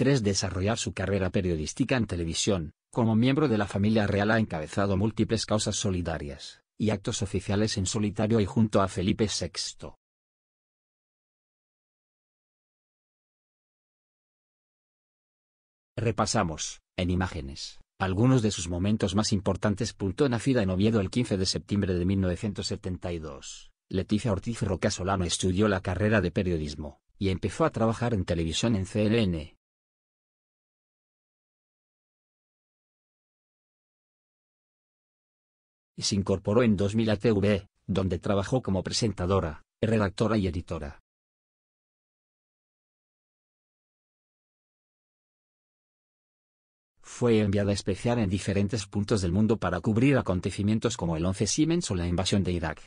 3. Desarrollar su carrera periodística en televisión. Como miembro de la familia real ha encabezado múltiples causas solidarias y actos oficiales en solitario y junto a Felipe VI. Repasamos, en imágenes, algunos de sus momentos más importantes. Nacida en Oviedo el 15 de septiembre de 1972, Leticia Ortiz Solano estudió la carrera de periodismo, y empezó a trabajar en televisión en CNN. se incorporó en 2000 a TV, donde trabajó como presentadora, redactora y editora. Fue enviada especial en diferentes puntos del mundo para cubrir acontecimientos como el 11 Siemens o la invasión de Irak.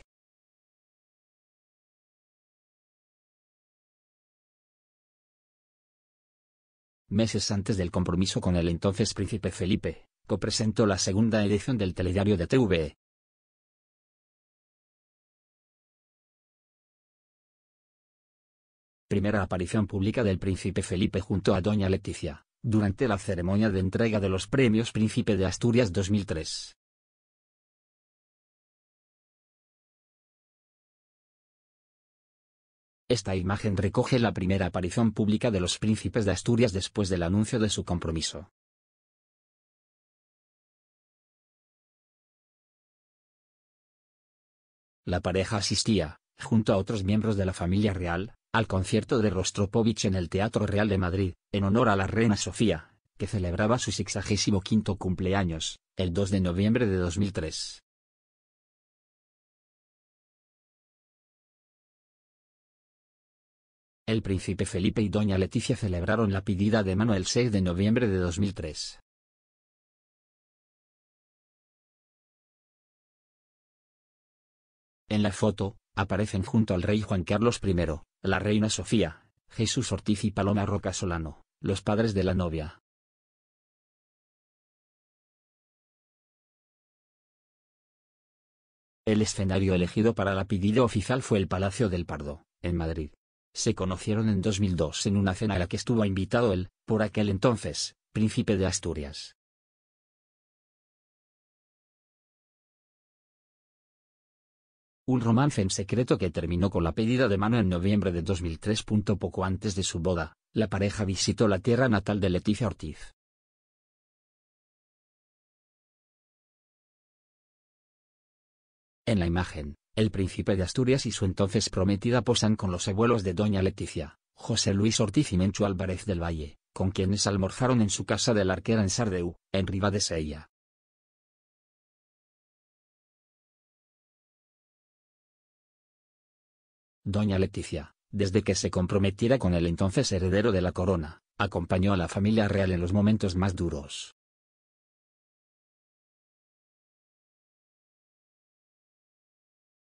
Meses antes del compromiso con el entonces príncipe Felipe, copresentó la segunda edición del telediario de TV, primera aparición pública del príncipe Felipe junto a doña Leticia, durante la ceremonia de entrega de los premios Príncipe de Asturias 2003. Esta imagen recoge la primera aparición pública de los príncipes de Asturias después del anuncio de su compromiso. La pareja asistía, junto a otros miembros de la familia real, al concierto de Rostropovich en el Teatro Real de Madrid, en honor a la reina Sofía, que celebraba su 65 cumpleaños, el 2 de noviembre de 2003. El príncipe Felipe y doña Leticia celebraron la pidida de mano el 6 de noviembre de 2003. En la foto, aparecen junto al rey Juan Carlos I, la reina Sofía, Jesús Ortiz y Paloma Roca Solano, los padres de la novia. El escenario elegido para la pidilla oficial fue el Palacio del Pardo, en Madrid. Se conocieron en 2002 en una cena a la que estuvo invitado el, por aquel entonces, príncipe de Asturias. Un romance en secreto que terminó con la pedida de mano en noviembre de 2003. Poco antes de su boda, la pareja visitó la tierra natal de Leticia Ortiz. En la imagen, el príncipe de Asturias y su entonces prometida posan con los abuelos de doña Leticia, José Luis Ortiz y Mencho Álvarez del Valle, con quienes almorzaron en su casa de la arquera en Sardeu, en Riva de Doña Leticia, desde que se comprometiera con el entonces heredero de la corona, acompañó a la familia real en los momentos más duros.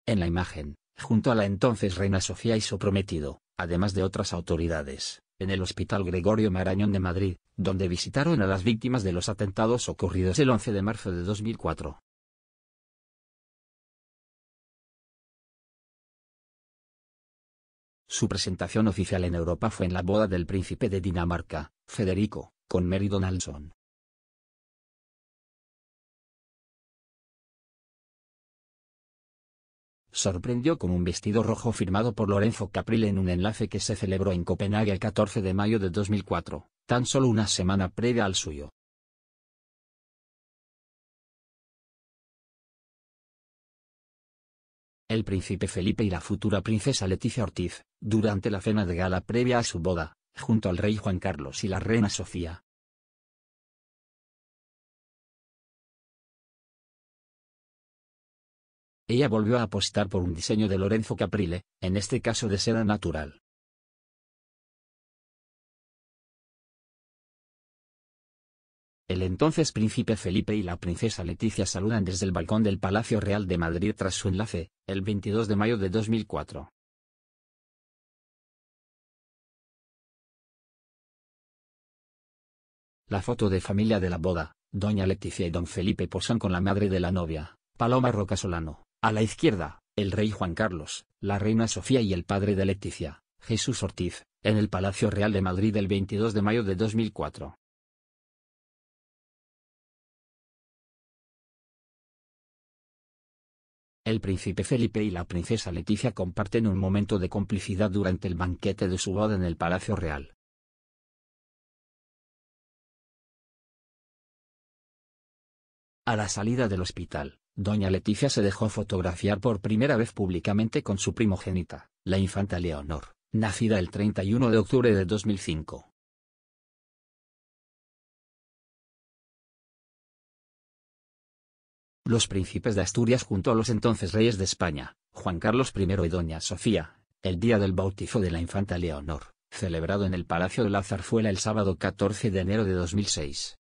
En la imagen, junto a la entonces reina Sofía y su prometido, además de otras autoridades, en el Hospital Gregorio Marañón de Madrid, donde visitaron a las víctimas de los atentados ocurridos el 11 de marzo de 2004. Su presentación oficial en Europa fue en la boda del príncipe de Dinamarca, Federico, con Mary Donaldson. sorprendió con un vestido rojo firmado por Lorenzo Caprile en un enlace que se celebró en Copenhague el 14 de mayo de 2004, tan solo una semana previa al suyo. el príncipe Felipe y la futura princesa Leticia Ortiz, durante la cena de gala previa a su boda, junto al rey Juan Carlos y la reina Sofía. Ella volvió a apostar por un diseño de Lorenzo Caprile, en este caso de seda natural. El entonces príncipe Felipe y la princesa Leticia saludan desde el balcón del Palacio Real de Madrid tras su enlace, el 22 de mayo de 2004. La foto de familia de la boda, doña Leticia y don Felipe posan con la madre de la novia, Paloma Roca Solano, a la izquierda, el rey Juan Carlos, la reina Sofía y el padre de Leticia, Jesús Ortiz, en el Palacio Real de Madrid el 22 de mayo de 2004. El príncipe Felipe y la princesa Leticia comparten un momento de complicidad durante el banquete de su boda en el Palacio Real. A la salida del hospital, doña Leticia se dejó fotografiar por primera vez públicamente con su primogénita, la infanta Leonor, nacida el 31 de octubre de 2005. Los príncipes de Asturias junto a los entonces reyes de España, Juan Carlos I y Doña Sofía, el día del bautizo de la infanta Leonor, celebrado en el Palacio de la Zarzuela el sábado 14 de enero de 2006.